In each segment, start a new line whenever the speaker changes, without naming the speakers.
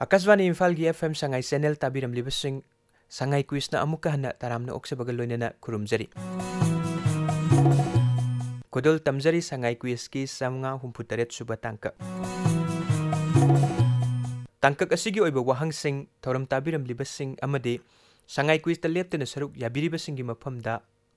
आकाशवाणी इम्फाल की F M Sangai channel ताबीरम लिबसिंग संगाई क्विज ना अमुक हन तरामना ओक्सबग लोइनना खुरुमजरी कोदोल तमजरी संगाई क्विज की संगा हुमफु तरेत सुबा तांक तांकक असिगी ओइब वहंग सिंह थौरम ताबीरम लिबसिंग अमदे संगाई क्विज त लेप्तन सरुक याबिरिबसिंग की मफम दा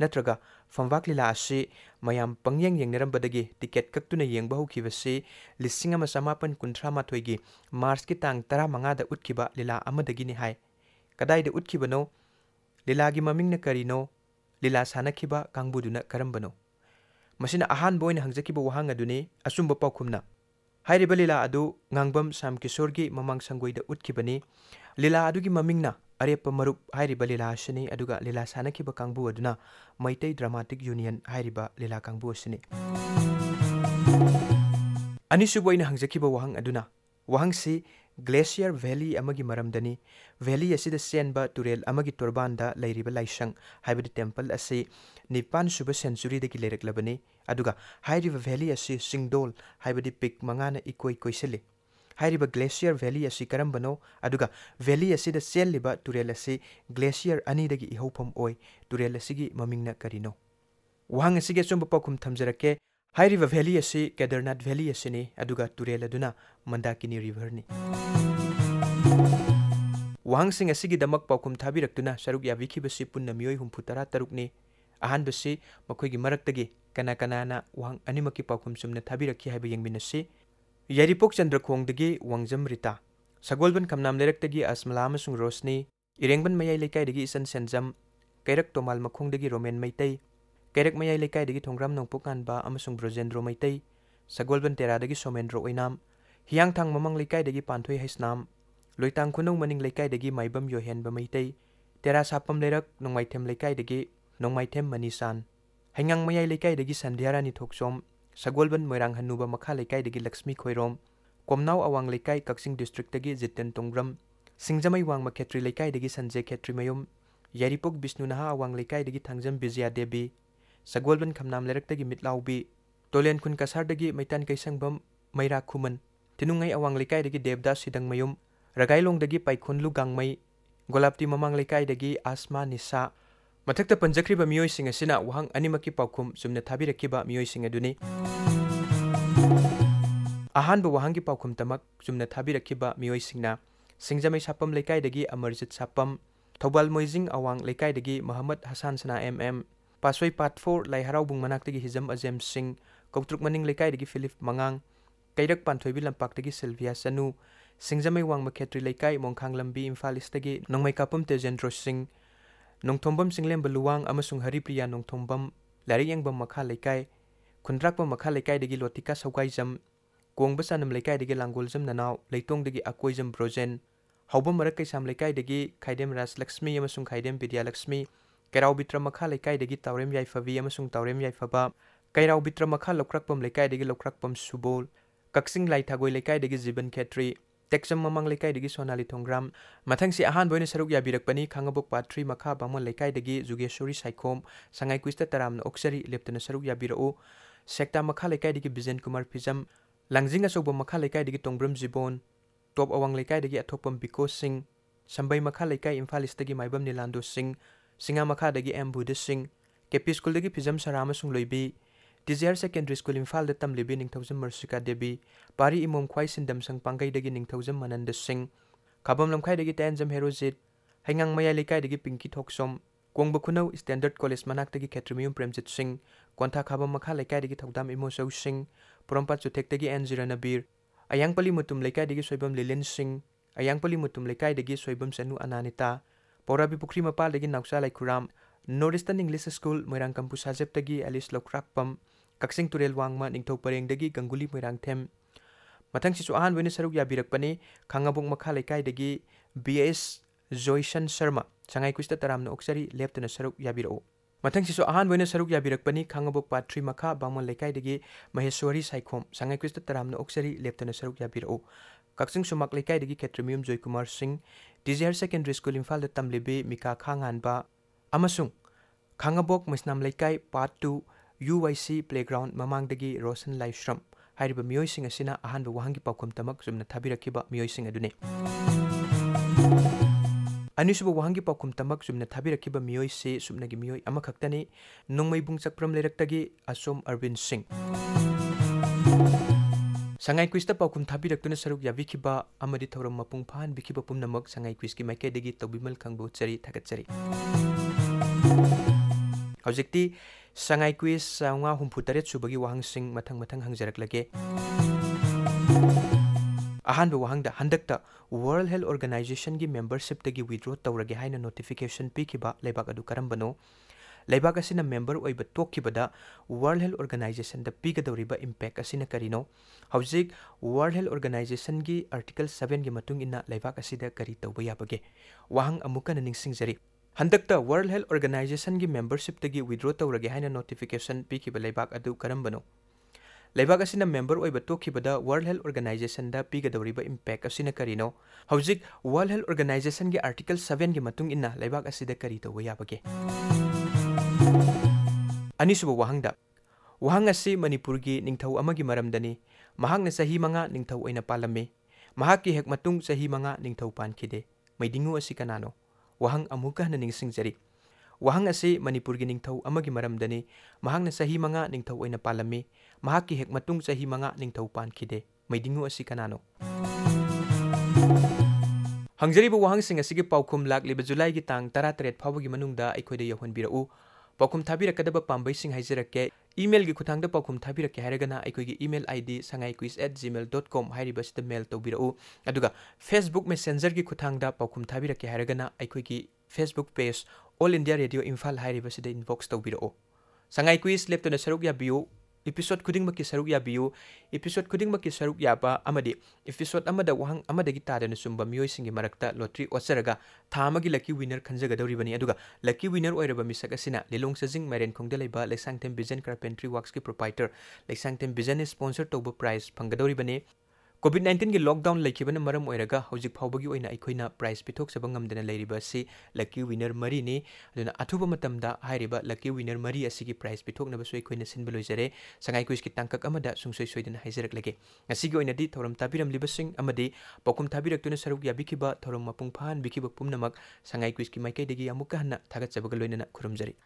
ꯅꯠꯇ꯭ꯔꯒ ꯐꯝꯕꯥꯛ ꯂꯤꯂꯥ ꯑꯁꯤ ꯃꯌꯥꯝ ꯄꯪꯌꯦꯡ ꯌꯦꯡꯅꯔꯝꯕꯗꯒꯤ ꯇꯤꯀꯦꯠ ꯀꯛꯇꯨꯅ ꯌꯦꯡꯕ ꯍꯧꯈꯤꯕꯁꯤ ꯂꯤꯁꯤꯡ ꯑꯃ ꯆꯃꯥꯄꯟ ꯀꯨꯟꯊ꯭ꯔꯥ ꯃꯥꯊꯣꯏꯒꯤ ꯃꯥꯔꯆꯀꯤ ꯇꯥꯡ ꯇꯔꯥꯃꯉꯥꯗ ꯎꯠꯈꯤꯕ ꯂꯤꯂꯥ ꯑꯃꯗꯒꯤꯅꯤ ꯍꯥꯏ ꯀꯗꯥꯏꯗ ꯎꯠꯈꯤꯕꯅꯣ ꯂꯤꯂꯥꯒꯤ ꯃꯃꯤꯡꯅ ꯀꯔꯤꯅꯣ ꯂꯤꯂꯥ ꯁꯥꯟꯅꯈꯤꯕ ꯀꯥꯡꯕꯨꯗꯨꯅ ꯀꯔꯝꯕꯅꯣ ꯃꯁꯤꯅ ꯑꯍꯥꯟꯕ ꯑꯣꯏꯅ ꯍꯪꯖꯈꯤꯕ ꯋꯥꯍꯪ ꯑꯗꯨꯅꯤ ꯑꯆꯨꯝꯕ ꯄꯥꯎꯈꯨꯝꯅ ꯍꯥꯏꯔꯤꯕ ꯂꯤꯂꯥ ꯑꯗꯨ ꯉꯥꯡꯕꯝ ꯁ꯭ꯌꯥꯝꯀꯤꯁꯣꯔꯒꯤ ꯃꯃꯥꯡ ꯁꯪꯒꯣꯏꯗ ꯎꯠꯈꯤꯕꯅꯤ ꯂꯤꯂꯥ ꯑꯗꯨꯒꯤ ꯃꯃꯤꯡꯅ ꯑꯔꯦꯞꯄ ꯃꯔꯨꯞ ꯍꯥꯏꯔꯤꯕ ꯂꯤꯂꯥ ꯑꯁꯤꯅꯤ ꯑꯗꯨꯒ ꯂꯤꯂꯥ ꯁꯥꯟꯅꯈꯤꯕ ꯀꯥꯡꯕꯨ ꯑꯗꯨꯅ ꯃꯩꯇꯩ ꯗ꯭ꯔꯃꯥꯇꯤꯛ ꯌꯨꯅꯤꯌꯟ ꯍꯥꯏꯔꯤꯕ ꯂꯤꯂꯥ ꯀꯥꯡꯕꯨ ꯑꯁꯤꯅꯤ ꯑꯅꯤꯁꯨꯕ ꯑꯩꯅ ꯍꯪꯖꯈꯤꯕ ꯋꯥꯍꯪ ꯑꯗꯨꯅ ꯋꯥꯍꯪꯁꯤ ꯒ꯭ꯂꯦꯁꯤꯌꯔ ꯚꯦꯂꯤ ꯑꯃꯒꯤ ꯃꯔꯝꯗꯅꯤ ꯚꯦꯂꯤ ꯑꯁꯤꯗ ꯆꯦꯟꯕ ꯇꯨꯔꯦꯜ ꯑꯃꯒꯤ ꯇꯣꯔꯕꯥꯟꯗ ꯂꯩꯔꯤꯕ ꯂꯥꯏꯁꯪ ꯍꯥꯏꯕꯗꯤ ꯇꯦꯝꯄꯜ ꯑꯁꯤ ꯅꯤꯄꯥꯟ ꯁꯨꯕ ꯁꯦꯟꯆꯨꯔꯤꯗꯒꯤ ꯂꯩꯔꯛꯂꯕꯅꯤ ꯑꯗꯨꯒ ꯍꯥꯏꯔꯤꯕ ꯚꯦꯂꯤ ꯑꯁꯤ ꯆꯤꯡꯗꯣꯜ ꯍꯥꯏꯕꯗꯤ ꯄꯤꯛ ꯃꯉꯥꯅ ꯏꯀꯣꯏ ꯀꯣꯏꯁꯤꯜꯂꯤ ꯍꯥꯏꯔꯤꯕ ꯒ꯭ꯂꯦꯁꯤꯌꯔ ꯚꯦꯂꯤ ꯑꯁꯤ ꯀꯔꯝꯕꯅꯣ ꯑꯗꯨꯒ ꯚꯦꯂꯤ ꯑꯁꯤꯗ ꯆꯦꯜꯂꯤꯕ ꯇꯨꯔꯦꯜ ꯑꯁꯤ ꯒ꯭ꯂꯦꯁꯤꯌꯔ ꯑꯅꯤꯗꯒꯤ ꯏꯍꯧꯐꯝ ꯑꯣꯏ ꯇꯨꯔꯦꯜ ꯑꯁꯤꯒꯤ ꯃꯃꯤꯡꯅ ꯀꯔꯤꯅꯣ ꯋꯥꯍꯪ ꯑꯁꯤꯒꯤ ꯑꯆꯨꯝꯕ ꯄꯥꯎꯈꯨꯝ ꯊꯝꯖꯔꯛꯀꯦ ꯍꯥꯏꯔꯤꯕ ꯚꯦꯂꯤ ꯑꯁꯤ ꯀꯦꯗꯔꯅꯥꯠ ꯚꯦꯂꯤ ꯑꯁꯤꯅꯤ ꯑꯗꯨꯒ ꯇꯨꯔꯦꯜ ꯑꯗꯨꯅ ꯃꯟꯗꯥꯀꯤꯅꯤ ꯔꯤꯚꯔꯅꯤ ꯋꯥꯍꯪꯁꯤꯡ ꯑꯁꯤꯒꯤꯗꯃꯛ ꯄꯥꯎꯈꯨꯝ ꯊꯥꯕꯤꯔꯛꯇꯨꯅ ꯁꯔꯨꯛ ꯌꯥꯕꯤꯈꯤꯕꯁꯤ ꯄꯨꯟꯅ ꯃꯤꯑꯣꯏ ꯍꯨꯝꯐꯨ ꯇꯔꯥ ꯇꯔꯨꯛꯅꯤ ꯑꯍꯥꯟꯕꯁꯤ ꯃꯈꯣꯏꯒꯤ ꯃꯔꯛꯇꯒꯤ ꯀꯅꯥ ꯀꯅꯥꯅ ꯋꯥꯍꯪ ꯑꯅꯤꯃꯛꯀꯤ ꯄꯥꯎꯈꯨꯝ ꯆꯨꯝꯅ ꯊꯥꯕꯤꯔꯛꯈꯤ ꯍꯥꯏꯕ ꯌꯦꯡꯃꯤꯟꯅꯁꯤ ꯌꯥꯏꯔꯤꯄꯣꯛ ꯆꯟꯗ꯭ꯔꯈꯣꯡꯗꯒꯤ ꯋꯥꯡꯖꯝ ꯔꯤꯇꯥ ꯁꯒꯣꯜꯕꯟ ꯈꯝꯅꯥꯝ ꯂꯩꯔꯛꯇꯒꯤ ꯑꯁꯃꯂꯥ ꯑꯃꯁꯨꯡ ꯔꯣꯁꯅꯤ ꯏꯔꯦꯡꯕꯟ ꯃꯌꯥꯏ ꯂꯩꯀꯥꯏꯗꯒꯤ ꯏꯆꯟ ꯁꯦꯟꯖꯝ ꯀꯩꯔꯛ ꯇꯣꯃꯥꯜ ꯃꯈꯣꯡꯗꯒꯤ ꯔꯣꯃꯦꯟ ꯃꯩꯇꯩ ꯀꯩꯔꯛ ꯃꯌꯥꯏ ꯂꯩꯀꯥꯏꯗꯒꯤ ꯊꯣꯡꯒ꯭ꯔꯥꯝ ꯅꯣꯡꯄꯣꯛꯀꯥꯟꯕ ꯑꯃꯁꯨꯡ ꯕ꯭ꯔꯣꯖꯦꯟꯗ꯭ꯔꯣ ꯃꯩꯇꯩ ꯁꯒꯣꯜꯕꯟ ꯇꯦꯔꯥꯗꯒꯤ ꯁꯣꯃꯦꯟꯗ꯭ꯔꯣ ꯑꯣꯏꯅꯥꯝ ꯍꯤꯌꯥꯡꯊꯥꯡ ꯃꯃꯥꯡ ꯂꯩꯀꯥꯏꯗꯒꯤ ꯄꯥꯟꯊꯣꯏ ꯍꯩꯁꯅꯥꯝ ꯂꯣꯏꯇꯥꯡ ꯈꯨꯅꯧ ꯃꯅꯤꯡ ꯂꯩꯀꯥꯏꯗꯒꯤ ꯃꯥꯏꯕꯝ ꯌꯣꯍꯦꯟꯕ ꯃꯩꯇꯩ ꯇꯦꯔꯥ ꯁꯥꯄꯝ ꯂꯩꯔꯛ ꯅꯣꯡꯃꯥꯏꯊꯦꯝ ꯂꯩꯀꯥꯏꯗꯒꯤ ꯅꯣꯡꯃꯥꯏꯊꯦꯝ ꯃꯅꯤꯁꯥꯟ ꯍꯩꯉꯥꯡ ꯃꯌꯥꯏ ꯂꯩꯀꯥꯏꯗꯒꯤ ꯁꯟꯙ꯭ꯌꯥꯔꯥꯅꯤ ꯊꯣꯛꯆꯣꯝ सगोलबन मोरंग हनुब मखा लेकाई लक्ष्मी खोरम कोमनाव अवांग लेकाई कक्सिंग डिस्ट्रिक्ट जितेन तोंग्रम सिंगजमई वांग मखेत्री लेकाई संजय खेत्री मयूम यारीपुक बिष्णुनाहा अवांग लेकाई थांगजम विजया देवी सगोलबन खमनाम लेरक मिटलाउबी तोलेन खुन कसार मैतान कैसंगबम मैरा खुमन तिनुंगई अवांग लेकाई देवदास सिदंग मयूम रगाइलोंग पाइखुनलु गांगमई गोलाप्ती ममांग लेकाई आसमा निसा ꯃꯊꯛꯇ ꯄꯟꯖꯈ꯭ꯔꯤꯕ ꯃꯤꯑꯣꯏꯁꯤꯡ ꯑꯁꯤꯅ ꯋꯥꯍꯪ ꯑꯅꯤꯃꯛꯀꯤ ꯄꯥꯎꯈꯨꯝ ꯆꯨꯝꯅ ꯊꯥꯕꯤꯔꯛꯈꯤꯕ ꯃꯤꯑꯣꯏꯁꯤꯡ ꯑꯗꯨꯅꯤ ꯑꯍꯥꯟꯕ ꯋꯥꯍꯪꯒꯤ ꯄꯥꯎꯈꯨꯝꯇꯃꯛ ꯆꯨꯝꯅ ꯊꯥꯕꯤꯔꯛꯈꯤꯕ ꯃꯤꯑꯣꯏꯁꯤꯡꯅ ꯁꯤꯡꯖꯃꯩ ꯁꯥꯄꯝ ꯂꯩꯀꯥꯏꯗꯒꯤ ꯑꯃꯔꯖꯤꯠ ꯁꯥꯄꯝ ꯊꯧꯕꯥꯜ ꯃꯣꯏꯖꯤꯡ ꯑꯋꯥꯡ ꯂꯩꯀꯥꯏꯗꯒꯤ ꯃꯍꯃꯠ ꯍꯁꯥꯟ ꯁꯅꯥ ꯑꯦꯝ ꯑꯦꯝ ꯄꯥꯁꯣꯏ ꯄꯥꯠꯐꯣꯔ ꯂꯥꯏ ꯍꯔꯥꯎꯕꯨꯡ ꯃꯅꯥꯛꯇꯒꯤ ꯍꯤꯖꯝ ꯑꯖꯦꯝ ꯁꯤꯡ ꯀꯧꯇ꯭ꯔꯨꯛ ꯃꯅꯤꯡ ꯂꯩꯀꯥꯏꯗꯒꯤ ꯐꯤꯂꯤꯞ ꯃꯉꯥꯡ ꯀꯩꯔꯛ ꯄꯥꯟꯊꯣꯏꯕꯤ ꯂꯝꯄꯥꯛꯇꯒꯤ ꯁꯤꯜꯚꯤꯌꯥ ꯆꯅꯨ ꯁꯤꯡꯖꯃꯩ ꯋꯥꯡꯃ ꯈꯦꯇ꯭ꯔꯤ ꯂꯩꯀꯥꯏ ꯃꯣꯡꯈꯥꯡ ꯂꯝꯕꯤ ꯏꯝꯐꯥꯜ ꯏꯁꯇꯒꯤ ꯅꯣꯡꯃꯩ ꯀꯥꯄꯝ ꯇꯦꯖꯦꯟꯗ꯭ꯔꯣ ꯁꯤꯡ นงทมบมสิงเล่มบลวงอมสุงฮาริปริยานงทมบมแลรียังบมมาคาเลกัยคุณรักบมมาคาเลกัยเด็กิลลติกาสกายจำกวงบสานมเลกัยเด็กิลังโกลจำนานาวเลยตงด็กิอควยจมโปรเจนฮาบมมรักไกสามเลกัยเด็กิไคเดมราสลักษมีอมสุงไคเดมปิยาลักษมีคราวบิตรมาคาเลกัยเด็กิตาวเรมยายฟวีอมสุงตาวเรมยายฟบาะคราวบิตรมาคาลกรักบมเลกัยเด็กิลกรักบมสุบลกักสิงไลทากวยเลกัยเด็กิจิบันแคทรี टेक्चम ममंग लेकाइदगी सोनाली थोंग्राम मथंगसि अहान बोयने सरुक याबिरकपनि खांगबोक पाथ्री मखा बामोन लेकाइदगी जुगेश्वरी साइखोम संगाइ क्विस्टा तरामन ओक्सरी लेप्तन सरुक याबिरओ सेक्टा मखा लेकाइदगी बिजेन कुमार फिजम लांजिंग असोब मखा लेकाइदगी तोंग्रम जिबोन टोप अवांग लेकाइदगी अथोपम बिको सिंह संबई मखा लेकाइ इम्फाल इस्टगी माइबम निलांदो सिंह सिंगा मखादगी एम बुद्ध सिंह केपी स्कूलदगी फिजम सरामसुंग लोइबी ꯗꯤꯖꯤꯌꯔ ꯁꯦꯀꯦꯟꯗ꯭ꯔꯤ ꯁ꯭ꯀꯨꯜ ꯏꯝꯐꯥꯜꯗ ꯇꯝꯂꯤꯕꯤ ꯅꯤꯡꯊꯧꯖꯝ ꯃꯔꯁꯤꯀꯥ ꯗꯦꯕꯤ ꯄꯥꯔꯤ ꯏꯃꯣꯝ ꯈ꯭ꯋꯥꯏ ꯁꯤꯟꯗꯝꯁꯪ ꯄꯥꯡꯒꯩꯗꯒꯤ ꯅꯤꯡꯊꯧꯖꯝ ꯃꯅꯟꯗ ꯁꯤꯡ ꯈꯥꯕꯝ ꯂꯝꯈꯥꯏꯗꯒꯤ ꯇꯌꯥꯟꯖꯝ ꯍꯦꯔꯣꯖꯤꯠ ꯍꯩꯉꯥꯡ ꯃꯌꯥꯏ ꯂꯩꯀꯥꯏꯗꯒꯤ ꯄꯤꯡꯀꯤ ꯊꯣꯛꯁꯣꯝ ꯀꯣꯡꯕ ꯈꯨꯅꯧ ꯁ꯭ꯇꯦꯟꯗꯔꯗ ꯀꯣꯂꯦꯖ ꯃꯅꯥꯛꯇꯒꯤ ꯈꯦꯇ꯭ꯔꯤꯃꯌꯨꯝ ꯄ꯭ꯔꯦꯝꯖꯤꯠ ꯁꯤꯡ ꯀꯣꯟꯊꯥ ꯈꯥꯕꯝ ꯃꯈꯥ ꯂꯩꯀꯥꯏꯗꯒꯤ ꯊꯧꯗꯥꯝ ꯏꯃꯣꯆꯧ ꯁꯤꯡ ꯄꯣꯔꯣꯝꯄꯥꯠ ꯆꯨꯊꯦꯛꯇꯒꯤ ꯑꯦꯟ ꯖꯤꯔꯅꯕꯤꯔ ꯑꯌꯥꯡꯄꯂꯤ ꯃꯨꯇꯨꯝ ꯂꯩꯀꯥꯏꯗꯒꯤ ꯁꯣꯏꯕꯝ ꯂꯤꯂꯤꯟ ꯁꯤꯡ ꯑꯌꯥꯡꯄꯂꯤ ꯃꯨꯇꯨꯝ ꯂꯩꯀꯥꯏꯗꯒꯤ ꯁꯣꯏꯕꯝ ꯆꯅꯨ ꯑꯅꯥꯅꯤꯇꯥ ꯄꯧꯔꯥꯕꯤ ꯄꯨꯈ꯭ꯔꯤ ꯃꯄꯥꯜꯗꯒꯤ ꯅꯥꯎꯆꯥ ꯂꯩꯈꯨꯔꯥꯝ north eastern English school Moirang ꯀꯝꯄꯨ ꯁꯥꯖꯦꯞꯇꯒꯤ ꯑꯦꯂꯤꯁ ꯂꯧꯈ꯭ꯔꯥꯛꯄꯝ कक्षिंग तुरल वांगमाथ परेंगी गंगुली मोरंगथेम मथंग से अहम सरुक याबीरपने खाबुक मखा लेकाई बी एस जोशन शर्मा संगाई कुछ तराम ओक्सरी लेप्तन सरुक याबीरो मथंग से अहम सरुक याबीरपने खाबुक पाथ्री मखा बाम लेकाई महेश्वरी सैखोम संगाई कुछ तराम ओक्सरी लेप्तन सरुक याबीरो कक्षिंग सुमक लेकाई खेत्रमीम जय कुमार सिंह डिजेर सेकेंडरी स्कूल इम्फाल तमलीबी मीका खा खाबोक मिसनाम लेकाई पार्ट टू ꯌꯨ ꯋꯥꯏ ꯁꯤ ꯄ꯭ꯂꯦꯒ꯭ꯔꯥꯎꯟ ꯃꯃꯥꯡꯗꯒꯤ ꯔꯣꯁꯟ ꯂꯥꯏꯁ꯭ꯔꯝ ꯍꯥꯏꯔꯤꯕ ꯃꯤꯑꯣꯏꯁꯤꯡ ꯑꯁꯤꯅ ꯑꯍꯥꯟꯕ ꯋꯥꯍꯪꯒꯤ ꯄꯥꯎꯈꯨꯝꯇꯃꯛ ꯆꯨꯝꯅ ꯊꯥꯕꯤꯔꯛꯈꯤꯕ ꯃꯤꯑꯣꯏꯁꯤꯡ ꯑꯗꯨꯅꯤ ꯑꯅꯤꯁꯨꯕ ꯋꯥꯍꯪꯒꯤ ꯄꯥꯎꯈꯨꯝꯇꯃꯛ ꯆꯨꯝꯅ ꯊꯥꯕꯤꯔꯛꯈꯤꯕ ꯃꯤꯑꯣꯏꯁꯤ ꯁꯨꯞꯅꯒꯤ ꯃꯤꯑꯣꯏ ꯑꯃꯈꯛꯇꯅꯤ ꯅꯣꯡꯃꯩꯕꯨꯡ ꯆꯛꯄ꯭ꯔꯝ ꯂꯩꯔꯛꯇꯒꯤ ꯑꯁꯣꯝ ꯑꯔꯕꯤꯟ ꯁꯤꯡ ꯁꯉꯥꯏ ꯀ꯭ꯋꯤꯁꯇ ꯄꯥꯎꯈꯨꯝ ꯊꯥꯕꯤꯔꯛꯇꯨꯅ ꯁꯔꯨꯛ ꯌꯥꯕꯤꯈꯤꯕ ꯑꯃꯗꯤ ꯊꯧꯔꯝ ꯃꯄꯨꯡ ꯐꯥꯍꯟꯕꯤꯈꯤꯕ ꯄꯨꯝꯅꯃꯛ ꯁꯉꯥꯏ ꯀ꯭ꯋꯤꯁꯀꯤ ꯃꯥꯏꯀꯩꯗꯒꯤ ꯇꯧꯕꯤꯃꯜ ꯈꯪꯕ ꯎꯠꯆꯔꯤ ꯊꯥꯒꯠꯆꯔꯤ ꯍꯧꯖꯤꯛꯇꯤ ꯁꯉꯥꯏ ꯀ꯭ꯋꯤꯖ ꯆꯥꯝꯃꯉꯥ ꯍꯨꯝꯐꯨꯇꯔꯦꯠ ꯁꯨꯕꯒꯤ ꯋꯥꯍꯪꯁꯤꯡ ꯃꯊꯪ ꯃꯊꯪ ꯍꯪꯖꯔꯛꯂꯒꯦ ꯑꯍꯥꯟꯕ ꯋꯥꯍꯪꯗ ꯍꯟꯗꯛꯇ ꯋꯥꯔꯜ ꯍꯦꯜꯊ ꯑꯣꯔꯒꯅꯥꯏꯖꯦꯁꯟꯒꯤ ꯃꯦꯝꯕꯔꯁꯤꯞꯇꯒꯤ ꯋꯤꯗ꯭ꯔꯣ ꯇꯧꯔꯒꯦ ꯍꯥꯏꯅ ꯅꯣꯇꯤꯐꯤꯀꯦꯁꯟ ꯄꯤꯈꯤꯕ ꯂꯩꯕꯥꯛ ꯑꯗꯨ ꯀꯔꯝꯕꯅꯣ ꯂꯩꯕꯥꯛ ꯑꯁꯤꯅ ꯃꯦꯝꯕꯔ ꯑꯣꯏꯕ ꯇꯣꯛꯈꯤꯕꯗ ꯋꯥꯔꯜ ꯍꯦꯜꯊ ꯑꯣꯔꯒꯅꯥꯏꯖꯦꯁꯟꯗ ꯄꯤꯒꯗꯧꯔꯤꯕ ꯏꯝꯄꯦꯛ ꯑꯁꯤꯅ ꯀꯔꯤꯅꯣ ꯍꯧꯖꯤꯛ ꯋꯥꯔꯜ ꯍꯦꯜꯊ ꯑꯣꯔꯒꯅꯥꯏꯖꯦꯁꯟꯒꯤ ꯑꯥꯔꯇꯤꯀꯜ ꯁꯕꯦꯟꯒꯤ ꯃꯇꯨꯡ ꯏꯟꯅ ꯂꯩꯕꯥꯛ ꯑꯁꯤꯗ ꯀꯔꯤ ꯇꯧꯕ ꯌꯥꯕꯒꯦ ꯋꯥꯍꯪ ꯑꯃꯨꯛ ꯍꯟꯅ ꯅꯤꯡꯁꯤꯡꯖꯔꯤ ꯍꯟꯗꯛꯇ ꯋꯥꯔꯜ ꯍꯦꯜꯊ ꯑꯣꯔꯒꯅꯥꯏꯖꯦꯁꯟꯒꯤ ꯃꯦꯝꯕꯔꯁꯤꯞꯇꯒꯤ ꯋꯤꯗ꯭ꯔꯣ ꯇꯧꯔꯒꯦ ꯍꯥꯏꯅ ꯅꯣꯇꯤꯐꯤꯀꯦꯁꯟ ꯄꯤꯈꯤꯕ ꯂꯩꯕꯥꯛ ꯑꯗꯨ ꯀꯔꯝꯕꯅꯣ ꯂꯩꯕꯥꯛ ꯑꯁꯤꯅ ꯃꯦꯝꯕꯔ ꯑꯣꯏꯕ ꯇꯣꯛꯈꯤꯕꯗ ꯋꯥꯔꯜ ꯍꯦꯜꯊ ꯑꯣꯔꯒꯅꯥꯏꯖꯦꯁꯟꯗ ꯄꯤꯒꯗꯧꯔꯤꯕ ꯏꯝꯄꯦꯛ ꯑꯁꯤꯅ ꯀꯔꯤꯅꯣ ꯍꯧꯖꯤꯛ ꯋꯥꯔꯜ ꯍꯦꯜꯊ ꯑꯣꯔꯒꯅꯥꯏꯖꯦꯁꯟꯒꯤ ꯑꯥꯔꯇꯤꯀꯜ ꯁꯚꯦꯟꯒꯤ ꯃꯇꯨꯡ ꯏꯟꯅ ꯂꯩꯕꯥꯛ ꯑꯁꯤꯗ ꯀꯔꯤ ꯇꯧꯕ ꯌꯥꯕꯒꯦ ꯑꯅꯤꯁꯨꯕ ꯋꯥꯍꯪꯗ ꯋꯥꯍꯪ ꯑꯁꯤ ꯃꯅꯤꯄꯨꯔꯒꯤ ꯅꯤꯡꯊꯧ ꯑꯃꯒꯤ ꯃꯔꯝꯗꯅꯤ ꯃꯍꯥꯛꯅ ꯆꯍꯤ ꯃꯉꯥ ꯅꯤꯡꯊꯧ ꯑꯣꯏꯅ ꯄꯥꯜꯂꯝꯃꯤ ꯃꯍꯥꯛꯀꯤ ꯍꯦꯛ ꯃꯇꯨꯡ ꯆꯍꯤ ꯃꯉꯥ ꯅꯤꯡꯊꯧ ꯄꯥꯟꯈꯤꯗꯦ ꯃꯩꯗꯤꯡꯉꯨ ꯑꯁꯤ ꯀꯅꯥꯅꯣ ꯋꯥꯍꯪ ꯑꯃꯨꯛꯀ ꯍꯟꯅ ꯅꯤꯡꯁꯤꯡꯖꯔꯤ ꯋꯥꯍꯪ ꯑꯁꯤ ꯃꯅꯤꯄꯨꯔꯒꯤ ꯅꯤꯡꯊꯧ ꯑꯃꯒꯤ ꯃꯔꯝꯗꯅꯤ ꯃꯍꯥꯛꯅ ꯆꯍꯤ ꯃꯉꯥ ꯅꯤꯡꯊꯧ ꯑꯣꯏꯅ ꯄꯥꯜꯂꯝꯃꯤ ꯃꯍꯥꯛꯀꯤ ꯍꯦꯛ ꯃꯇꯨꯡ ꯆꯍꯤ ꯃꯉꯥ ꯅꯤꯡꯊꯧ ꯄꯥꯟꯈꯤꯗꯦ ꯃꯩꯗꯤꯡꯉꯨ ꯑꯁꯤ ꯀꯅꯥꯅꯣ ꯍꯪꯖꯔꯤꯕ ꯋꯥꯍꯪꯁꯤꯡ ꯑꯁꯤꯒꯤ ꯄꯥꯎꯈꯨꯝ ꯂꯥꯛꯂꯤꯕ ꯖꯨꯂꯥꯏꯒꯤ ꯇꯥꯡ ꯇꯔꯥꯇꯔꯦꯠ ꯐꯥꯎꯕꯒꯤ ꯃꯅꯨꯡꯗ ꯑꯩꯈꯣꯏꯗ ꯌꯧꯍꯟꯕꯤꯔꯛꯎ ꯄꯥꯎꯈꯨꯝ ꯊꯥꯕꯤꯔꯛꯀꯗꯕ ꯄꯥꯝꯕꯩꯁꯤꯡ ꯍꯥꯏꯖꯔꯛꯀꯦ ꯏꯃꯦꯜꯒꯤ ꯈꯨꯠꯊꯥꯡꯗ ꯄꯥꯎꯈꯨꯝ ꯊꯥꯕꯤꯔꯛꯀꯦ ꯍꯥꯏꯔꯒꯅ ꯑꯩꯈꯣꯏꯒꯤ ꯏꯃꯦꯜ ꯑꯥꯏ ꯗꯤ ꯁꯉꯥꯏ quiz eight Gmail dot com ꯍꯥꯏꯔꯤꯕꯁꯤꯗ ꯃꯦꯜ ꯇꯧꯕꯤꯔꯛꯎ ꯑꯗꯨꯒ ꯐꯦꯁꯕꯨꯛ ꯃꯦꯁꯦꯟꯖꯔꯒꯤ ꯈꯨꯠꯊꯥꯡꯗ ꯄꯥꯎꯈꯨꯝ ꯊꯥꯕꯤꯔꯛꯀꯦ ꯍꯥꯏꯔꯒꯅ ꯑꯩꯈꯣꯏꯒꯤ Facebook page all India radio Imphal ꯍꯥꯏꯔꯤꯕꯁꯤꯗ ꯏꯟꯕꯣꯛꯁ ꯇꯧꯕꯤꯔꯛꯎ ꯁꯉꯥꯏ ꯀ꯭ꯋꯤꯁ ꯂꯦꯞꯇꯅ ꯁꯔꯨꯛ ꯌꯥꯕꯤꯌꯨ episode khudingmaki saruk yabiyu episode khudingmaki saruk yaba amadi episode amada wahang amadagi tadana sumba miyoi singi marakta lottery osaraga thamagi lucky winner khanjaga dawribani aduga lucky winner oiraba misak asina lilong sajing maren khongda laiba laisangtem vision carpentry works ki proprietor laisangtem vision sponsor toba prize phangadaribani Covid ꯅꯥꯏꯟꯇꯤꯟꯒꯤ lockdown ꯂꯩꯈꯤꯕꯅ ꯃꯔꯝ ꯑꯣꯏꯔꯒ ꯍꯧꯖꯤꯛ ꯐꯥꯎꯕꯒꯤ ꯑꯣꯏꯅ ꯑꯩꯈꯣꯏꯅ prize ꯄꯤꯊꯣꯛꯆꯕ ꯉꯝꯗꯅ ꯂꯩꯔꯤꯕ ꯑꯁꯤ ꯂꯛꯀꯤ ꯋꯤꯅꯔ ꯃꯔꯤꯅꯤ ꯑꯗꯨꯅ ꯑꯊꯨꯕ ꯃꯇꯝꯗ ꯍꯥꯏꯔꯤꯕ ꯂꯛꯀꯤ ꯋꯤꯅꯔ ꯃꯔꯤ ꯑꯁꯤꯒꯤ ꯄ꯭ꯔꯥꯏꯖ ꯄꯤꯊꯣꯛꯅꯕꯁꯨ ꯑꯩꯈꯣꯏꯅ ꯁꯤꯟꯕ ꯂꯣꯏꯖꯔꯦ ꯁꯉꯥꯏ ꯀꯨꯏꯁꯀꯤ ꯇꯥꯡꯀꯛ ꯑꯃꯗ ꯁꯨꯡꯁꯣꯏ ꯁꯣꯏꯗꯅ ꯍꯥꯏꯖꯔꯛꯂꯒꯦ ꯉꯁꯤꯒꯤ ꯑꯣꯏꯅꯗꯤ ꯊꯧꯔꯝ ꯇꯥꯕꯤꯔꯝꯂꯤꯕꯁꯤꯡ ꯑꯃꯗꯤ ꯄꯥꯎꯈꯨꯝ ꯊꯥꯕꯤꯔꯛꯇꯨꯅ ꯁꯔꯨꯛ ꯌꯥꯕꯤꯈꯤꯕ ꯊꯧꯔꯝ ꯃꯄꯨꯡ ꯐꯥꯍꯟꯕꯤꯈꯤꯕ ꯄꯨꯝꯅꯃꯛ ꯁꯉꯥꯏ ꯀꯨꯏꯁꯀꯤ ꯃꯥꯏꯀꯩꯗꯒꯤ ꯑꯃꯨꯛꯀ ꯍꯟꯅ ꯊꯥꯒꯠꯆꯕꯒ ꯂꯣꯏꯅꯅ ꯈꯨꯔꯨꯝꯖꯔꯤ